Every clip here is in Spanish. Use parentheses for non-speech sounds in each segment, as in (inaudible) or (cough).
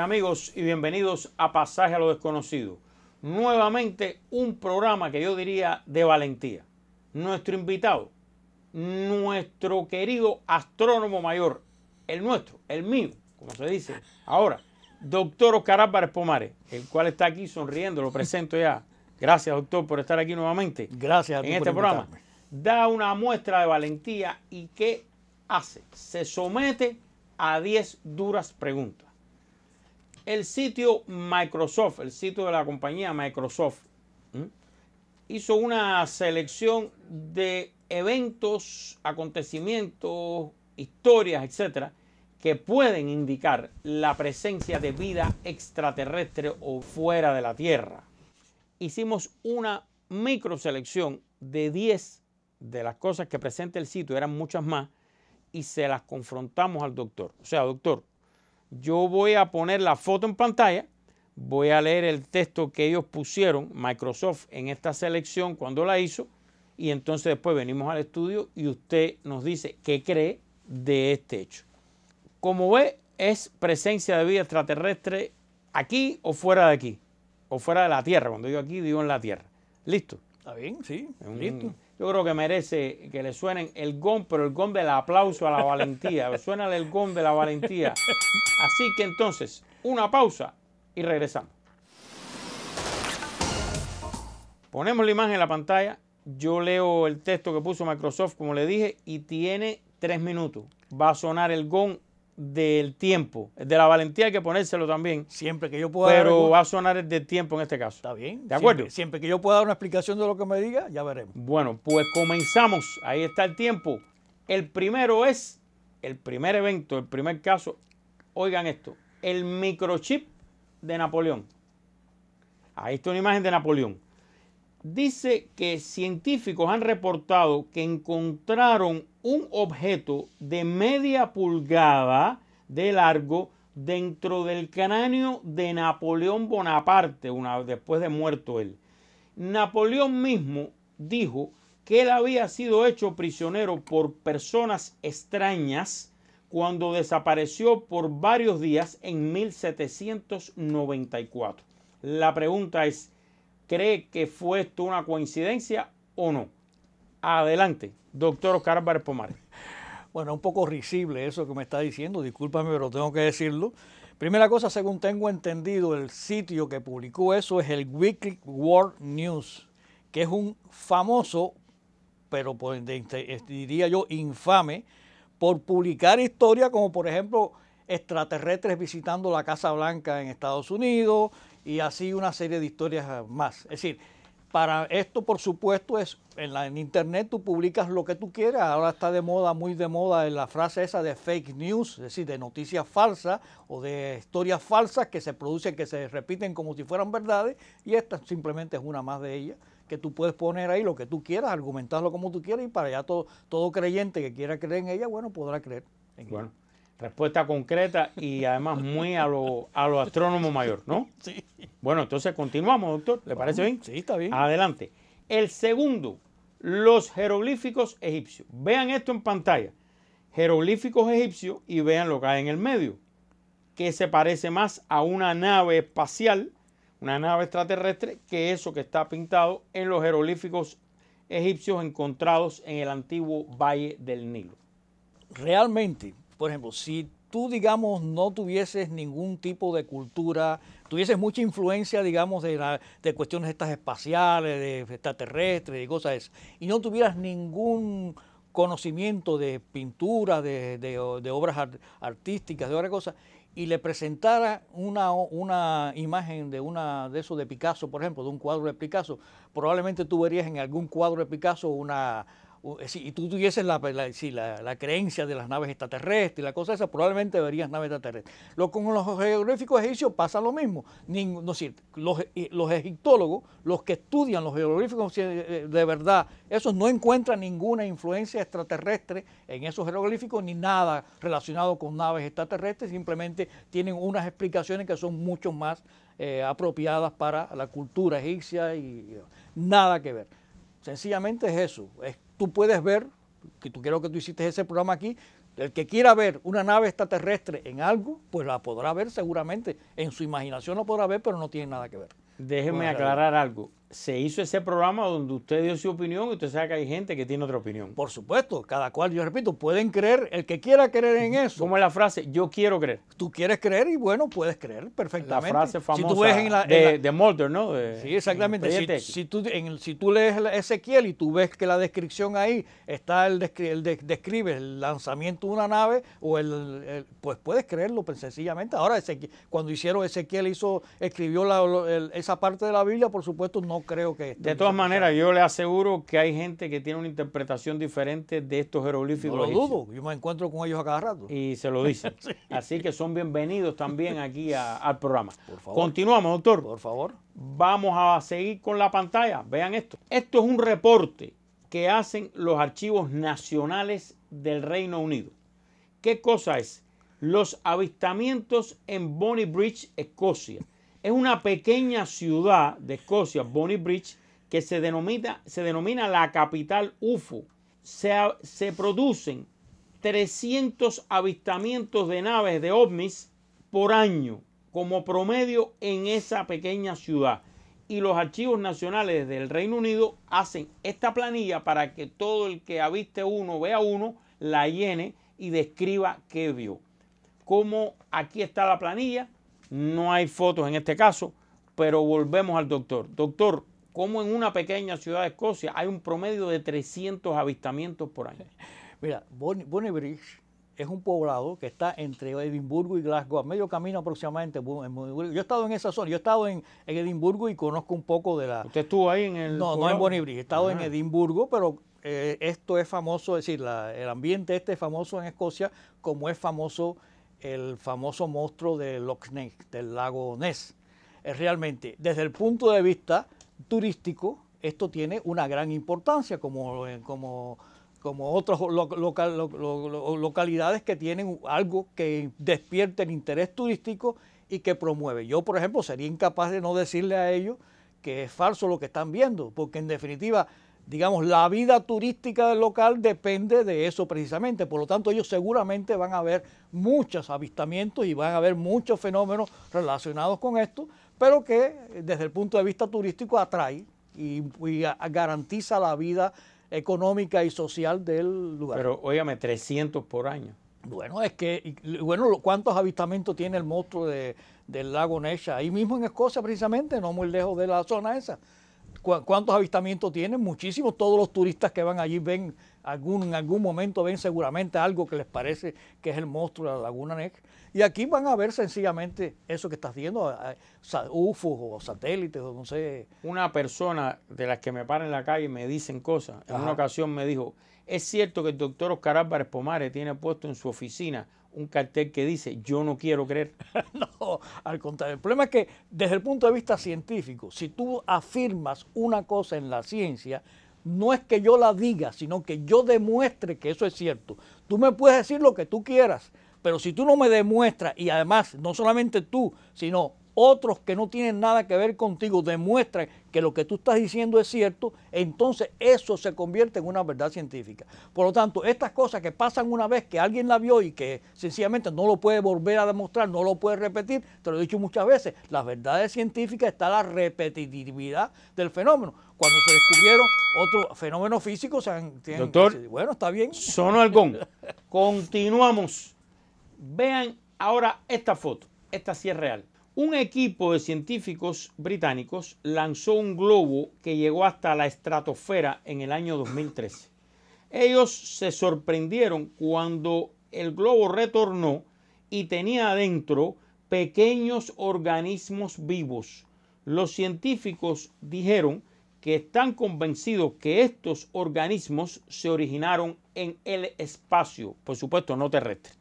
amigos y bienvenidos a Pasaje a lo desconocido. Nuevamente un programa que yo diría de valentía. Nuestro invitado, nuestro querido astrónomo mayor, el nuestro, el mío, como se dice ahora, doctor Oscar Álvarez Pomares, el cual está aquí sonriendo, lo presento ya. Gracias doctor por estar aquí nuevamente. Gracias a en este programa. Da una muestra de valentía y qué hace. Se somete a 10 duras preguntas. El sitio Microsoft, el sitio de la compañía Microsoft, hizo una selección de eventos, acontecimientos, historias, etcétera, que pueden indicar la presencia de vida extraterrestre o fuera de la Tierra. Hicimos una microselección de 10 de las cosas que presenta el sitio, eran muchas más, y se las confrontamos al doctor. O sea, doctor, yo voy a poner la foto en pantalla, voy a leer el texto que ellos pusieron, Microsoft, en esta selección cuando la hizo, y entonces después venimos al estudio y usted nos dice qué cree de este hecho. Como ve, es presencia de vida extraterrestre aquí o fuera de aquí, o fuera de la Tierra. Cuando digo aquí, digo en la Tierra. ¿Listo? Está bien, sí, listo yo creo que merece que le suenen el gong, pero el gong del aplauso a la valentía. (laughs) Suena el gong de la valentía. Así que entonces, una pausa y regresamos. Ponemos la imagen en la pantalla. Yo leo el texto que puso Microsoft, como le dije, y tiene tres minutos. Va a sonar el gong del tiempo, de la valentía hay que ponérselo también. Siempre que yo pueda. Pero va a sonar el del tiempo en este caso. Está bien. ¿De acuerdo? siempre que yo pueda dar una explicación de lo que me diga, ya veremos. Bueno, pues comenzamos. Ahí está el tiempo. El primero es, el primer evento, el primer caso, oigan esto, el microchip de Napoleón. Ahí está una imagen de Napoleón dice que científicos han reportado que encontraron un objeto de media pulgada de largo dentro del cráneo de Napoleón Bonaparte, una, después de muerto él. Napoleón mismo dijo que él había sido hecho prisionero por personas extrañas cuando desapareció por varios días en 1794. La pregunta es, cree que fue esto una coincidencia o no. Adelante, doctor Oscar Álvarez Pomar. Bueno, un poco risible eso que me está diciendo, discúlpame, pero tengo que decirlo. Primera cosa, según tengo entendido, el sitio que publicó eso es el Weekly World News, que es un famoso, pero diría yo infame, por publicar historias como por ejemplo extraterrestres visitando la Casa Blanca en Estados Unidos, y así una serie de historias más. Es decir, para esto, por supuesto, es en, la, internet tú publicas lo que tú quieras. Ahora está de moda, muy de moda, eh, la frase esa de fake news, es decir, de noticias falsas o de historias falsas que se producen, que se repiten como si fueran verdades. Y esta simplemente es una más de ellas que tú puedes poner ahí lo que tú quieras, argumentarlo como tú quieras y para allá todo, todo creyente que quiera creer en ella, bueno, podrá creer en ella. Respuesta concreta y además muy a los a lo astrónomo mayor, ¿no? Sí. Bueno, entonces continuamos, doctor. ¿Le parece bien? Sí, está bien. Adelante. El segundo, los jeroglíficos egipcios. Vean esto en pantalla. Jeroglíficos egipcios y vean lo que hay en el medio, que se parece más a una nave espacial, una nave extraterrestre, que eso que está pintado en los jeroglíficos egipcios encontrados en el antiguo Valle del Nilo. Realmente, por ejemplo, si tú, digamos, no tuvieses ningún tipo de cultura, tuvieses mucha influencia, digamos, de, cuestiones estas espaciales, de extraterrestres y cosas esas, y no tuvieras ningún conocimiento de pintura, de, obras artísticas, de otra cosa, y le presentara una, una imagen de una de esos de Picasso, por ejemplo, de un cuadro de Picasso, probablemente tú verías en algún cuadro de Picasso una eh, si tú tuvieses la, la, creencia de las naves extraterrestres y la cosa esa, probablemente verías naves extraterrestres. Lo, con los geográficos egipcios pasa lo mismo. no, los, eh, los, egiptólogos, los que estudian los jeroglíficos eh, de verdad, esos no encuentran ninguna influencia extraterrestre en esos jeroglíficos ni nada relacionado con naves extraterrestres, simplemente tienen unas explicaciones que son mucho más apropiadas para la cultura egipcia y, nada que ver. Sencillamente es eso, es tú puedes ver, que tú creo que tú hiciste ese programa aquí, el que quiera ver una nave extraterrestre en algo, pues la podrá ver seguramente. En su imaginación la podrá ver, pero no tiene nada que ver. Déjeme aclarar algo se hizo ese programa donde usted dio su opinión y usted sabe que hay gente que tiene otra opinión. Por supuesto, cada cual, yo repito, pueden creer, el que quiera creer en eso. Como la frase, yo quiero creer. Tú quieres creer y bueno, puedes creer perfectamente. La frase famosa de, Mulder, ¿no? sí, exactamente. Si, tú, si tú lees Ezequiel y tú ves que la descripción ahí está, el, el describe el lanzamiento de una nave, o el, pues puedes creerlo pues sencillamente. Ahora, cuando hicieron Ezequiel, hizo, escribió esa parte de la Biblia, por supuesto, no creo que... De todas maneras, yo le aseguro que hay gente que tiene una interpretación diferente de estos jeroglíficos. No lo dudo, yo me encuentro con ellos a cada rato. Y se lo dicen. (laughs) Así que son bienvenidos también aquí al programa. Continuamos, doctor. Por favor. Vamos a seguir con la pantalla. Vean esto. Esto es un reporte que hacen los archivos nacionales del Reino Unido. ¿Qué cosa es? Los avistamientos en Bonnie Bridge, Escocia es una pequeña ciudad de Escocia, Bridge, que se denomina, se denomina la capital UFO. Se, se producen 300 avistamientos de naves de ovnis por año como promedio en esa pequeña ciudad. Y los archivos nacionales del Reino Unido hacen esta planilla para que todo el que aviste uno, vea uno, la llene y describa qué vio. Como aquí está la planilla, no hay fotos en este caso, pero volvemos al doctor. Doctor, ¿cómo en una pequeña ciudad de Escocia hay un promedio de 300 avistamientos por año? (laughs) Mira, Bonnie es un poblado que está entre Edimburgo y Glasgow, a medio camino aproximadamente. Yo he estado en esa zona, yo he estado en, Edimburgo y conozco un poco de la... ¿Usted estuvo ahí en el... No, no en Bonnie he estado en ah. Edimburgo, pero eh, esto es famoso, es decir, el ambiente este es famoso en Escocia como es famoso el famoso monstruo de Loch Ness, del lago Ness. Es realmente, desde el punto de vista turístico, esto tiene una gran importancia, como, eh, como, como otras localidades que tienen algo que despierte el interés turístico y que promueve. Yo, por ejemplo, sería incapaz de no decirle a ellos que es falso lo que están viendo, porque en definitiva digamos, la vida turística del local depende de eso precisamente. Por lo tanto, ellos seguramente van a ver muchos avistamientos y van a ver muchos fenómenos relacionados con esto, pero que eh, desde el punto de vista turístico atrae y, garantiza la vida económica y social del lugar. Pero óigame, 300 por año. Bueno, es que, bueno, ¿cuántos avistamientos tiene el monstruo del lago Nesha? Ahí mismo en Escocia, precisamente, no muy lejos de la zona esa. ¿Cuántos avistamientos tienen? Muchísimos. Todos los turistas que van allí ven, algún, en algún momento ven seguramente algo que les parece que es el monstruo de la Laguna Neck. Y aquí van a ver sencillamente eso que estás viendo, UFOs o satélites o no sé. Una persona de las que me paran en la calle me dicen cosas. En una ocasión me dijo, es cierto que el doctor Oscar Álvarez Pomares tiene puesto en su oficina un cartel que dice yo no quiero creer. (laughs) no, al contrario. El problema es que desde el punto de vista científico, si tú afirmas una cosa en la ciencia, no es que yo la diga, sino que yo demuestre que eso es cierto. Tú me puedes decir lo que tú quieras, pero si tú no me demuestras, y además no solamente tú, sino otros que no tienen nada que ver contigo demuestran que lo que tú estás diciendo es cierto, entonces eso se convierte en una verdad científica. Por lo tanto, estas cosas que pasan una vez que alguien la vio y que sencillamente no lo puede volver a demostrar, no lo puede repetir, te lo he dicho muchas veces, las verdades científicas está la repetitividad del fenómeno. Cuando se descubrieron otros fenómenos físicos, se han, Doctor, bueno, está bien. Sono Algón, continuamos. Vean ahora esta foto, esta sí es real. Un equipo de científicos británicos lanzó un globo que llegó hasta la estratosfera en el año 2013. Ellos se sorprendieron cuando el globo retornó y tenía adentro pequeños organismos vivos. Los científicos dijeron que están convencidos que estos organismos se originaron en el espacio, por supuesto no terrestre.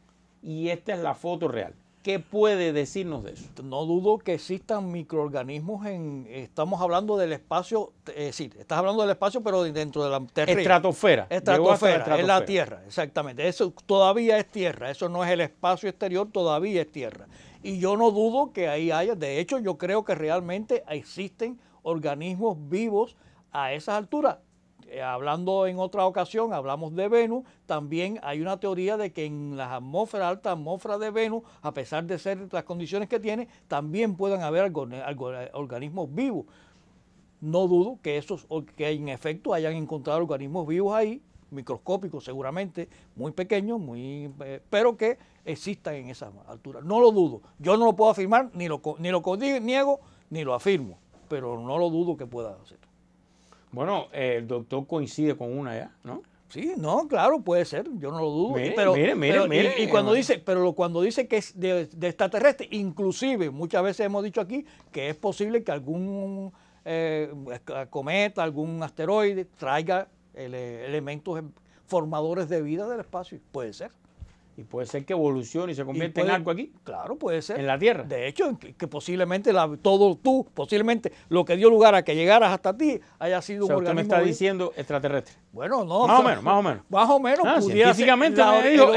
Y esta es la foto real. ¿Qué puede decirnos de eso? No dudo que existan microorganismos en, estamos hablando del espacio, es eh, decir, estás hablando del espacio, pero dentro de la Estratosfera. Estratosfera, estratosfera. es la tierra, exactamente. Eso todavía es tierra, eso no es el espacio exterior, todavía es tierra. Y yo no dudo que ahí haya, de hecho, yo creo que realmente existen organismos vivos a esas alturas eh, hablando en otra ocasión, hablamos de Venus, también hay una teoría de que en las atmósferas, alta atmósfera de Venus, a pesar de ser las condiciones que tiene, también puedan haber eh, organismos vivos. No dudo que, esos, que en efecto hayan encontrado organismos vivos ahí, microscópicos seguramente, muy pequeños, muy, eh, pero que existan en esa altura. No lo dudo. Yo no lo puedo afirmar, ni lo, ni lo niego, ni lo afirmo, pero no lo dudo que pueda hacer. Bueno, eh, el doctor coincide con una ya, ¿no? Sí, no, claro, puede ser, yo no lo dudo. pero, mire, mire, y, cuando dice, pero cuando dice que es de, extraterrestre, inclusive muchas veces hemos dicho aquí que es posible que algún eh, cometa, algún asteroide traiga elementos em, formadores de vida del espacio. Puede ser. Y puede ser que evolucione y se convierta en algo aquí. Claro, puede ser. En la Tierra. De hecho, que, posiblemente todo tú, posiblemente lo que dio lugar a que llegaras hasta ti haya sido o un me está diciendo extraterrestre. Bueno, no. Más o, menos, más o menos. Más o menos. Ah, Físicamente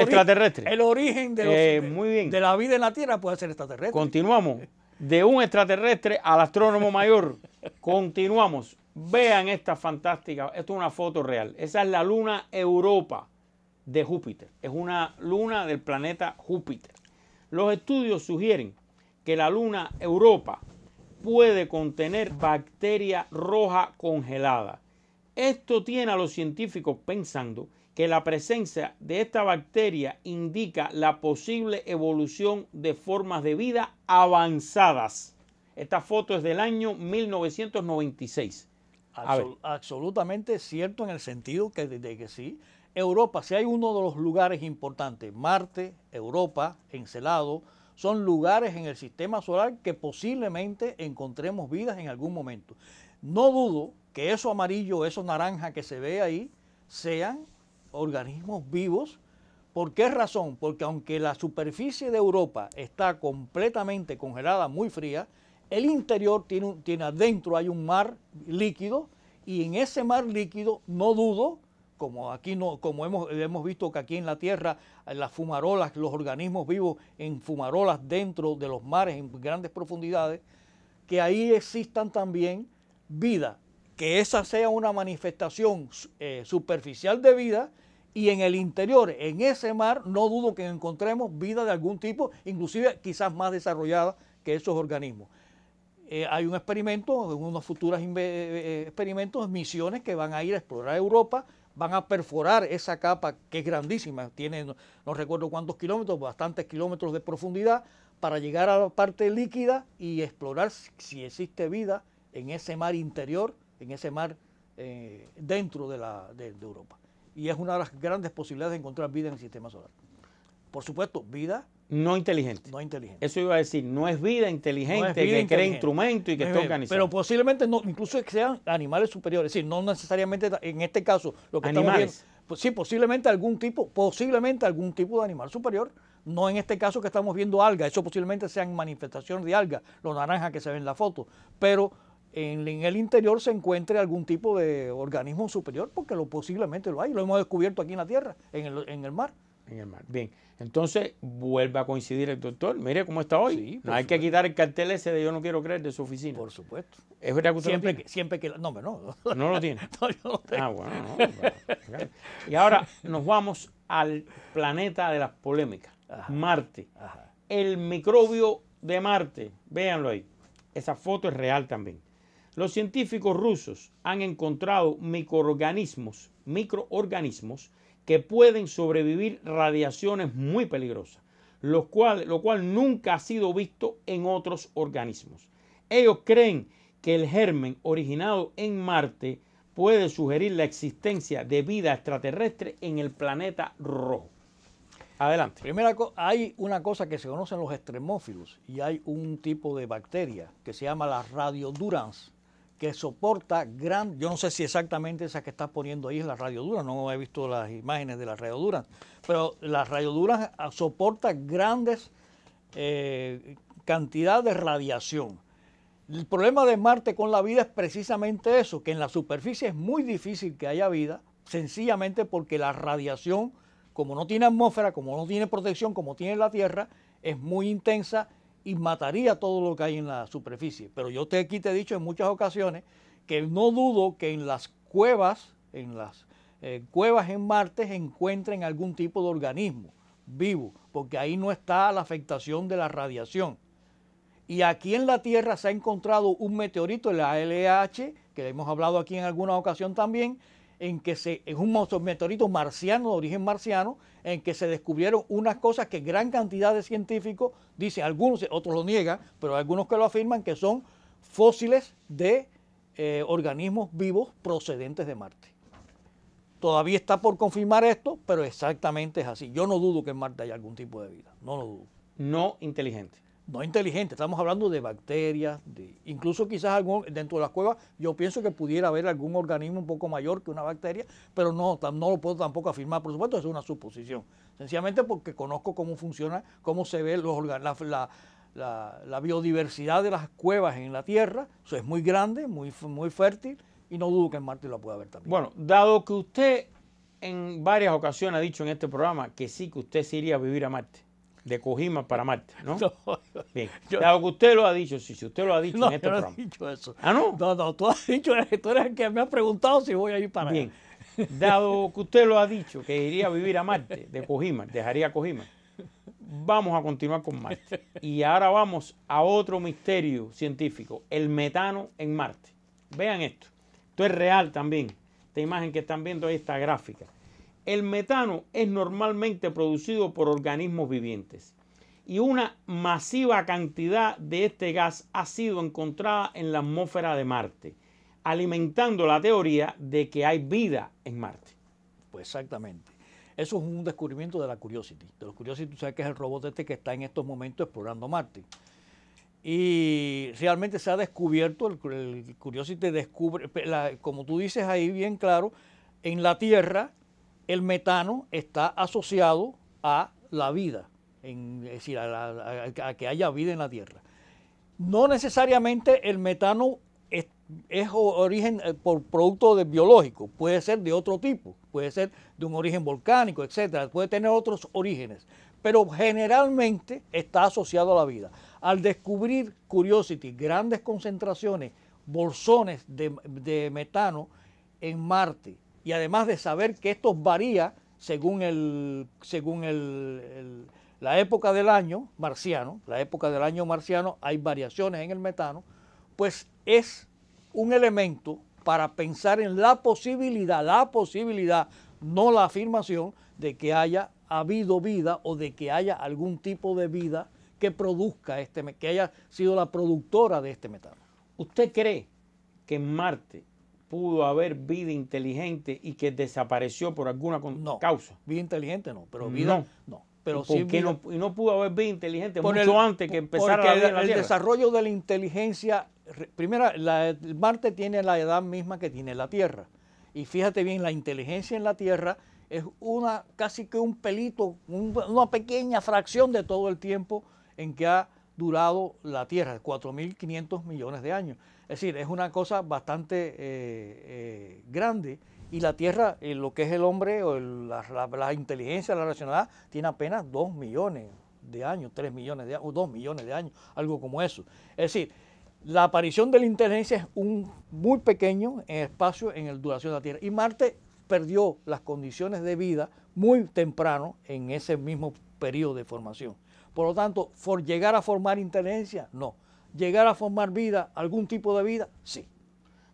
extraterrestre. El origen de, eh, de la vida en la Tierra puede ser extraterrestre. Continuamos. De un extraterrestre al astrónomo mayor. (laughs) Continuamos. Vean esta fantástica. Esto es una foto real. Esa es la luna Europa de Júpiter. Es una luna del planeta Júpiter. Los estudios sugieren que la luna Europa puede contener bacteria roja congelada. Esto tiene a los científicos pensando que la presencia de esta bacteria indica la posible evolución de formas de vida avanzadas. Esta foto es del año 1996 absolutamente cierto en el sentido que, desde que sí, Europa, si hay uno de los lugares importantes, Marte, Europa, Encelado, son lugares en el sistema solar que posiblemente encontremos vidas en algún momento. No dudo que eso amarillo, eso naranja que se ve ahí, sean organismos vivos. ¿Por qué razón? Porque aunque la superficie de Europa está completamente congelada, muy fría, el interior tiene, tiene adentro, hay un mar líquido y en ese mar líquido, no dudo, como aquí no, como hemos, hemos, visto que aquí en la Tierra las fumarolas, los organismos vivos en fumarolas dentro de los mares en grandes profundidades, que ahí existan también vida, que esa sea una manifestación eh, superficial de vida y en el interior, en ese mar, no dudo que encontremos vida de algún tipo, inclusive quizás más desarrollada que esos organismos. Eh, hay un experimento, unos futuros eh, eh, experimentos, misiones que van a ir a explorar Europa, van a perforar esa capa que es grandísima, tiene no, recuerdo cuántos kilómetros, bastantes kilómetros de profundidad, para llegar a la parte líquida y explorar si existe vida en ese mar interior, en ese mar dentro de, de Europa. Y es una de las grandes posibilidades de encontrar vida en el sistema solar. Por supuesto, vida no inteligente. No inteligente. Eso iba a decir, no es vida inteligente que instrumento y que está organizado. Pero posiblemente no, incluso que sean animales superiores, es decir, no necesariamente en este caso lo que animales. Pues sí, posiblemente algún tipo, posiblemente algún tipo de animal superior. No en este caso que estamos viendo alga, eso posiblemente sean manifestaciones de alga, los naranjas que se ven en la foto, pero en, el interior se encuentre algún tipo de organismo superior, porque lo posiblemente lo hay, lo hemos descubierto aquí en la Tierra, en el mar en el mar. Bien, entonces vuelve a coincidir el doctor. Mire cómo está hoy. no hay que quitar el cartel ese de yo no quiero creer de su oficina. Por supuesto. ¿Es siempre, Que, siempre que... No, no. (laughs) ¿No lo tiene? (laughs) Ah, bueno. y ahora nos vamos al planeta de las polémicas, Marte. El microbio de Marte, véanlo ahí. Esa foto es real también. Los científicos rusos han encontrado microorganismos, microorganismos que pueden sobrevivir radiaciones muy peligrosas, lo cual, lo cual nunca ha sido visto en otros organismos. Ellos creen que el germen originado en Marte puede sugerir la existencia de vida extraterrestre en el planeta rojo. Adelante. Primera, hay una cosa que se conocen los extremófilos y hay un tipo de bacteria que se llama la radiodurans que soporta gran, yo no sé si exactamente esa que estás poniendo ahí es la radiodura, no he visto las imágenes de las dura, pero las radioduras soporta grandes eh, cantidades de radiación. El problema de Marte con la vida es precisamente eso, que en la superficie es muy difícil que haya vida, sencillamente porque la radiación, como no tiene atmósfera, como no tiene protección, como tiene la Tierra, es muy intensa y mataría todo lo que hay en la superficie. Pero yo te, aquí te he dicho en muchas ocasiones que no dudo que en las cuevas, en las eh, cuevas en Marte, encuentren algún tipo de organismo vivo, porque ahí no está la afectación de la radiación. Y aquí en la Tierra se ha encontrado un meteorito, el ALH, que hemos hablado aquí en alguna ocasión también, en que se, es un meteorito marciano, de origen marciano, en que se descubrieron unas cosas que gran cantidad de científicos dicen, algunos, otros lo niegan, pero algunos que lo afirman, que son fósiles de eh, organismos vivos procedentes de Marte. Todavía está por confirmar esto, pero exactamente es así. Yo no dudo que en Marte haya algún tipo de vida, no lo dudo. No inteligente no inteligente, estamos hablando de bacterias, de, incluso quizás dentro de las cuevas yo pienso que pudiera haber algún organismo un poco mayor que una bacteria, pero no, no lo puedo tampoco afirmar, por supuesto, es una suposición, sencillamente porque conozco cómo funciona, cómo se ve la, biodiversidad de las cuevas en la Tierra, eso es muy grande, muy, muy fértil, y no dudo que en Marte lo pueda haber también. Bueno, dado que usted en varias ocasiones ha dicho en este programa que sí, que usted se iría a vivir a Marte, de Cojima para Marte, ¿no? (laughs) Bien. Dado que usted lo ha dicho, sí, si usted lo ha dicho en este yo no He dicho eso. ¿Ah, no? No, no, tú has dicho, tú eres el que me has preguntado si voy a ir para Bien. Dado (laughs) que usted lo ha dicho, que iría a vivir a Marte, de Cojima, dejaría Cojima. Vamos a continuar con Marte. Y ahora vamos a otro misterio científico, el metano en Marte. Vean esto. Esto es real también. Esta imagen que están viendo ahí, esta gráfica. El metano es normalmente producido por organismos vivientes y una masiva cantidad de este gas ha sido encontrada en la atmósfera de Marte, alimentando la teoría de que hay vida en Marte. Pues exactamente. Eso es un descubrimiento de la Curiosity. De la Curiosity, tú sabes que es el robot este que está en estos momentos explorando Marte. Y realmente se ha descubierto, el, Curiosity descubre, como tú dices ahí bien claro, en la Tierra el metano está asociado a la vida, es decir, a, que haya vida en la Tierra. No necesariamente el metano es, origen eh, por producto biológico, puede ser de otro tipo, puede ser de un origen volcánico, etcétera, puede tener otros orígenes, pero generalmente está asociado a la vida. Al descubrir Curiosity grandes concentraciones, bolsones de, de metano en Marte, y además de saber que esto varía según, el, según la época del año marciano, la época del año marciano hay variaciones en el metano, pues es un elemento para pensar en la posibilidad, la posibilidad, no la afirmación de que haya habido vida o de que haya algún tipo de vida que produzca este, que haya sido la productora de este metano. ¿Usted cree que en Marte pudo haber vida inteligente y que desapareció por alguna causa? Vida inteligente no, pero vida no. no pero sí no, pudo haber vida inteligente mucho antes que empezara el, desarrollo de la inteligencia, primero, Marte tiene la edad misma que tiene la Tierra. Y fíjate bien, la inteligencia en la Tierra es una casi que un pelito, una pequeña fracción de todo el tiempo en que ha durado la Tierra, 4.500 millones de años. Es decir, es una cosa bastante eh, eh, grande y la Tierra, eh, lo que es el hombre o la, inteligencia, la racionalidad, tiene apenas 2 millones de años, 3 millones de años, o 2 millones de años, algo como eso. Es decir, la aparición de la inteligencia es un muy pequeño en espacio en el duración de la Tierra. Y Marte perdió las condiciones de vida muy temprano en ese mismo periodo de formación. Por lo tanto, llegar a formar inteligencia, no llegar a formar vida, algún tipo de vida? Sí.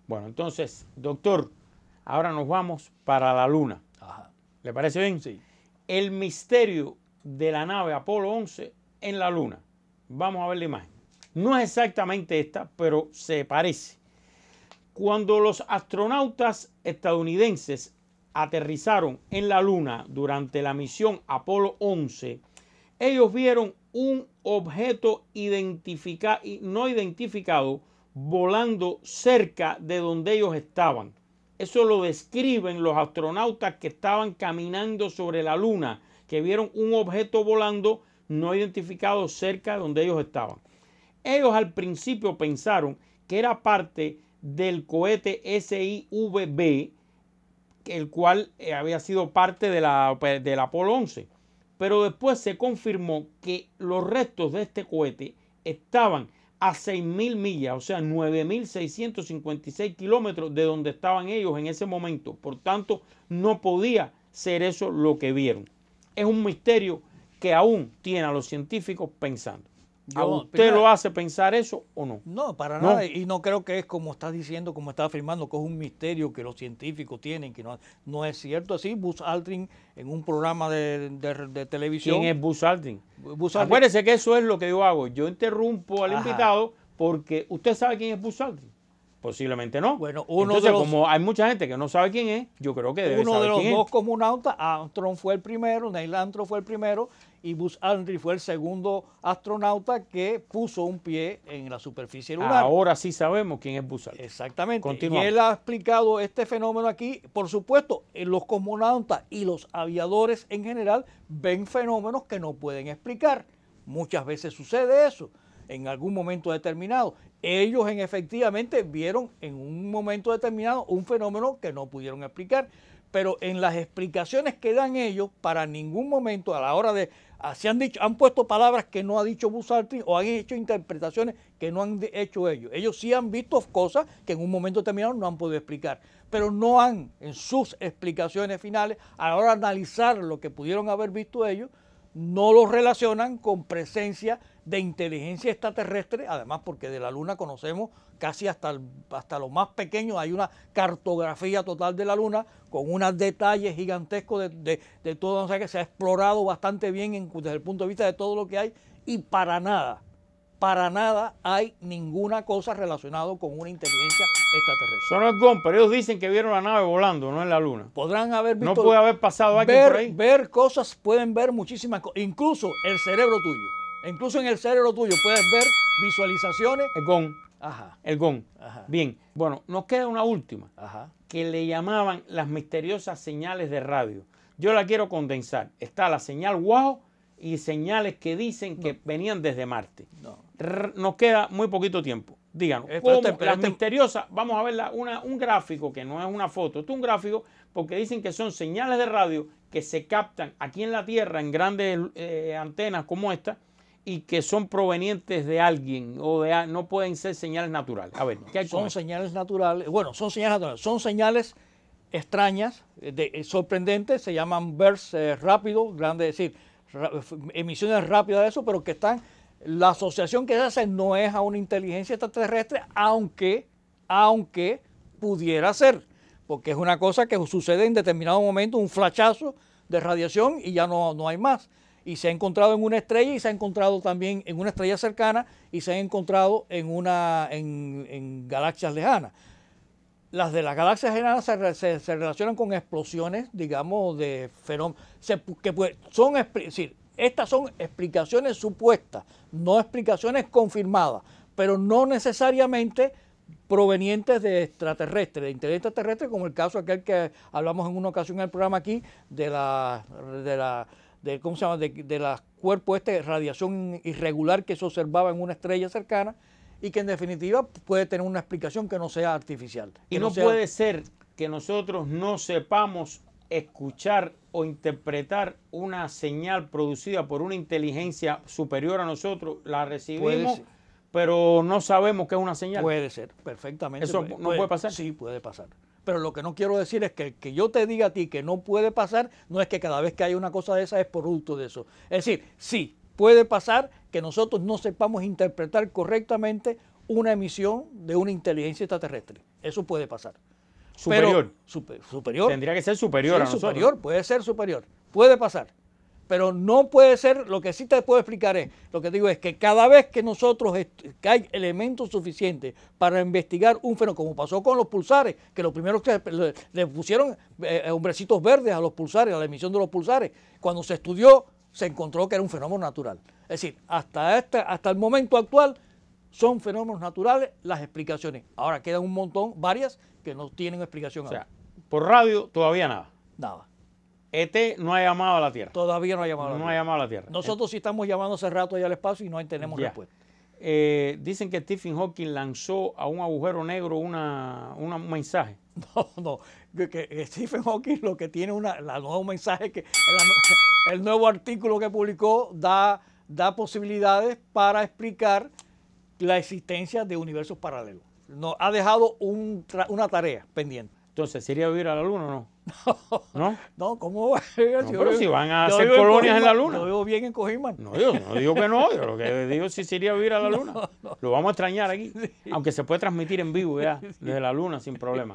Bueno, entonces, doctor, ahora nos vamos para la Luna. ¿Le parece bien? Sí. El misterio de la nave Apolo 11 en la Luna. Vamos a ver la imagen. No es exactamente esta, pero se parece. Cuando los astronautas estadounidenses aterrizaron en la Luna durante la misión Apolo 11, ellos vieron un objeto y no identificado volando cerca de donde ellos estaban. Eso lo describen los astronautas que estaban caminando sobre la luna, que vieron un objeto volando no identificado cerca de donde ellos estaban. Ellos al principio pensaron que era parte del cohete SIVB, el cual eh, había sido parte de la, pues, del Apolo 11 pero después se confirmó que los restos de este cohete estaban a 6.000 millas, o sea, 9.656 kilómetros de donde estaban ellos en ese momento. Por tanto, no podía ser eso lo que vieron. Es un misterio que aún tiene a los científicos pensando usted lo hace pensar eso o no? No, para nada. Y no creo que es como está diciendo, como está afirmando, que es un misterio que los científicos tienen, que no, es cierto así. Buzz Aldrin en un programa de, televisión. ¿Quién es Buzz Aldrin? Acuérdese que eso es lo que yo hago. Yo interrumpo al invitado porque usted sabe quién es Buzz Aldrin. Posiblemente no. Bueno, uno Entonces, de como hay mucha gente que no sabe quién es, yo creo que debe Uno de los dos comunautas, Armstrong fue el primero, Neil Armstrong fue el primero, y Buzz Aldrin fue el segundo astronauta que puso un pie en la superficie lunar. Ahora sí sabemos quién es Buzz Aldrin. Exactamente. Y él ha explicado este fenómeno aquí. Por supuesto, eh, los cosmonautas y los aviadores en general ven fenómenos que no pueden explicar. Muchas veces sucede eso en algún momento determinado. Ellos en efectivamente vieron en un momento determinado un fenómeno que no pudieron explicar pero en las explicaciones que dan ellos, para ningún momento a la hora de así ah, han dicho, han puesto palabras que no ha dicho Busartin o han hecho interpretaciones que no han hecho ellos. Ellos sí han visto cosas que en un momento determinado no han podido explicar, pero no han en sus explicaciones finales a la hora de analizar lo que pudieron haber visto ellos, no lo relacionan con presencia de inteligencia extraterrestre, además porque de la Luna conocemos casi hasta, hasta lo más pequeño, hay una cartografía total de la Luna con unos detalles gigantescos de, todo, o sea que se ha explorado bastante bien desde el punto de vista de todo lo que hay y para nada, para nada hay ninguna cosa relacionada con una inteligencia extraterrestre. Son los GOM, pero ellos dicen que vieron la nave volando, no en la luna. Podrán haber visto. No puede haber pasado alguien por ahí. Ver cosas, pueden ver muchísimas cosas, incluso el cerebro tuyo. Incluso en el cerebro tuyo puedes ver visualizaciones. El GON. Ajá. El gong. Ajá. Bien. Bueno, nos queda una última. Que le llamaban las misteriosas señales de radio. Yo la quiero condensar. Está la señal wow y señales que dicen que venían desde Marte. No. Nos queda muy poquito tiempo. Díganos, este, las este misteriosas? Vamos a verla, un gráfico que no es una foto, esto es un gráfico porque dicen que son señales de radio que se captan aquí en la Tierra en grandes eh, antenas como esta, y que son provenientes de alguien o de no pueden ser señales naturales. A ver, ¿qué son señales naturales. Bueno, son señales naturales, son señales extrañas, eh, eh, sorprendentes, se llaman bursts eh, rápidos, decir, emisiones rápidas de eso, pero que están la asociación que se hace no es a una inteligencia extraterrestre, aunque aunque pudiera ser, porque es una cosa que sucede en determinado momento, un flachazo de radiación y ya no, no hay más y se ha encontrado en una estrella y se ha encontrado también en una estrella cercana y se ha encontrado en, una, en, galaxias lejanas. Las de las galaxias lejanas se, relacionan con explosiones, digamos, de fenómenos, que pues, son, es decir, estas son explicaciones supuestas, no explicaciones confirmadas, pero no necesariamente provenientes de extraterrestres, de inteligencia extraterrestre, como el caso aquel que hablamos en una ocasión en el programa aquí, de la, de la de, ¿cómo se llama? de, la cuerpo este, radiación irregular que se observaba en una estrella cercana y que en definitiva puede tener una explicación que no sea artificial. Y no, puede ser que nosotros no sepamos escuchar o interpretar una señal producida por una inteligencia superior a nosotros, la recibimos, pero no sabemos que es una señal. Puede ser, perfectamente. ¿Eso no puede pasar? Sí, puede pasar pero lo que no quiero decir es que, que yo te diga a ti que no puede pasar, no es que cada vez que hay una cosa de esa es producto de eso. Es decir, sí, puede pasar que nosotros no sepamos interpretar correctamente una emisión de una inteligencia extraterrestre. Eso puede pasar. Superior. superior. Tendría que ser superior a nosotros. Superior, puede ser superior. Puede pasar pero no puede ser, lo que sí te puedo explicar es, lo que digo es que cada vez que nosotros, que hay elementos suficientes para investigar un fenómeno, como pasó con los pulsares, que los primeros que le pusieron eh, eh, hombrecitos verdes a los pulsares, a la emisión de los pulsares, cuando se estudió se encontró que era un fenómeno natural. Es decir, hasta, este, hasta el momento actual son fenómenos naturales las explicaciones. Ahora quedan un montón, varias, que no tienen explicación. O sea, por radio todavía nada. Nada. ET no ha llamado a la Tierra. Todavía no ha llamado, no a, la ha llamado a la Tierra. Nosotros sí estamos llamando hace rato allá al espacio y no tenemos respuesta. Eh, dicen que Stephen Hawking lanzó a un agujero negro una, un mensaje. (laughs) No, no. Que, Stephen Hawking lo que tiene una, la, un mensaje que (laughs) el nuevo artículo que publicó da, da posibilidades para explicar la existencia de universos paralelos. No, ha dejado una tarea pendiente. Entonces, ¿sería vivir a la luna o no? No. (laughs) ¿No? No, ¿cómo va? pero si van a hacer colonias en, la luna. vivo bien en No, no digo que no, (laughs) yo lo que digo es sería vivir a la luna. lo vamos a extrañar aquí, aunque se puede transmitir en vivo ya, (laughs) desde la luna sin problema.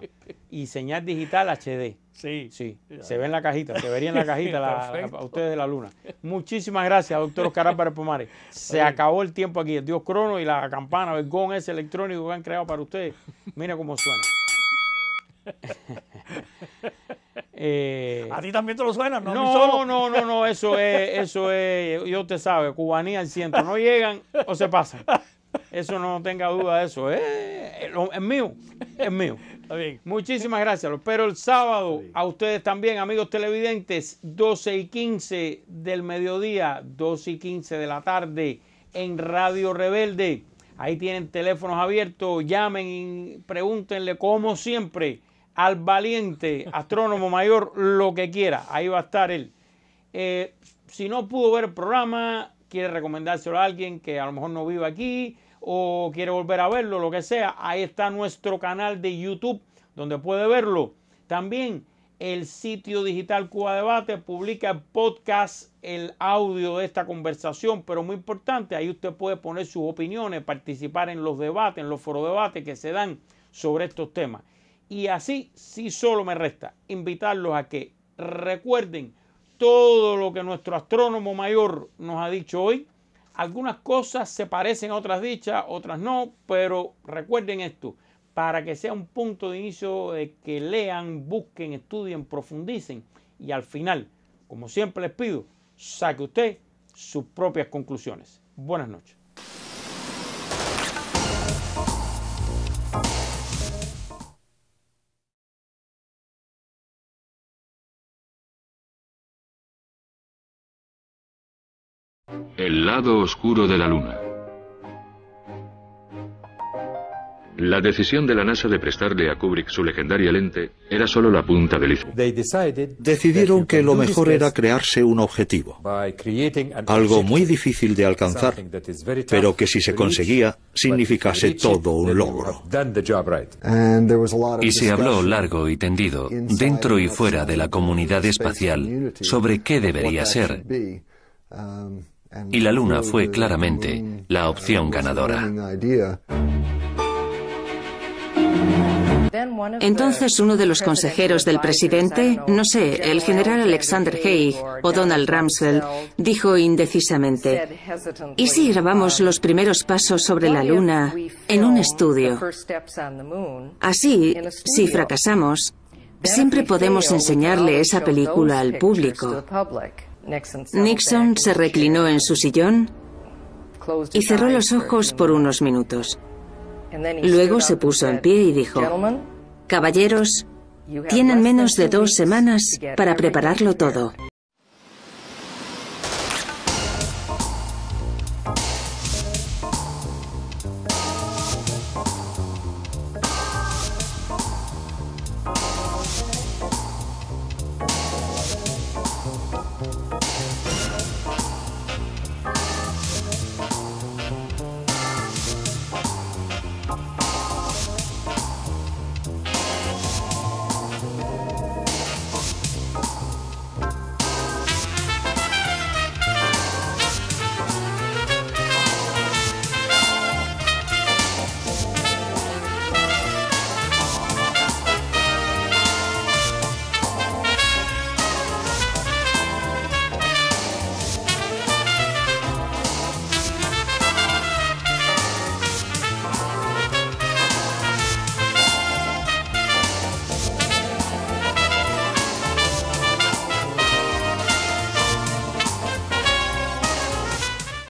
Y señal digital HD. Sí. Sí, se ve en la cajita, se vería en la cajita a ustedes de la luna. Muchísimas gracias, doctor Oscar Álvarez Pomares. Se acabó el tiempo aquí, el Dios Crono y la campana, el gong ese electrónico que han creado para ustedes. Mira cómo suena. Eh, a ti también te lo suena ¿no? No, no, no, no, eso es, eso es, yo te sabe, cubanía al ciento, no llegan o se pasan. Eso no tenga duda eso. ¿eh? es, mío, es mío. Está bien. Muchísimas gracias. Pero el sábado a ustedes también, amigos televidentes, 12 y 15 del mediodía, 12 y 15 de la tarde en Radio Rebelde. Ahí tienen teléfonos abiertos, llamen y pregúntenle como siempre al valiente astrónomo mayor lo que quiera. Ahí va a estar él. Eh, si no pudo ver el programa, quiere recomendárselo a alguien que a lo mejor no vive aquí o quiere volver a verlo, lo que sea, ahí está nuestro canal de YouTube donde puede verlo. También el sitio digital Cuba Debate publica el podcast, el audio de esta conversación, pero muy importante, ahí usted puede poner sus opiniones, participar en los debates, en los foros debate que se dan sobre estos temas. Y así, sí solo me resta invitarlos a que recuerden todo lo que nuestro astrónomo mayor nos ha dicho hoy. Algunas cosas se parecen a otras dichas, otras no, pero recuerden esto, para que sea un punto de inicio de que lean, busquen, estudien, profundicen y al final, como siempre les pido, saque usted sus propias conclusiones. Buenas noches. lado oscuro de la Luna. La decisión de la NASA de prestarle a Kubrick su legendaria lente era solo la punta del iceberg. Decidieron que lo mejor era crearse un objetivo, algo muy difícil de alcanzar, pero que si se conseguía significase todo un logro. Y se habló largo y tendido, dentro y fuera de la comunidad espacial, sobre qué debería ser y la luna fue claramente eh, la opción ganadora. Entonces uno de los consejeros del presidente, no sé, el general Alexander Haig o Donald Rumsfeld, dijo indecisamente, ¿y si grabamos los primeros pasos sobre la Luna en un estudio? Así, si fracasamos, siempre podemos enseñarle esa película al público. Nixon se reclinó en su sillón y cerró los ojos por unos minutos. Luego se puso en pie y dijo, Caballeros, tienen menos de dos semanas para prepararlo todo.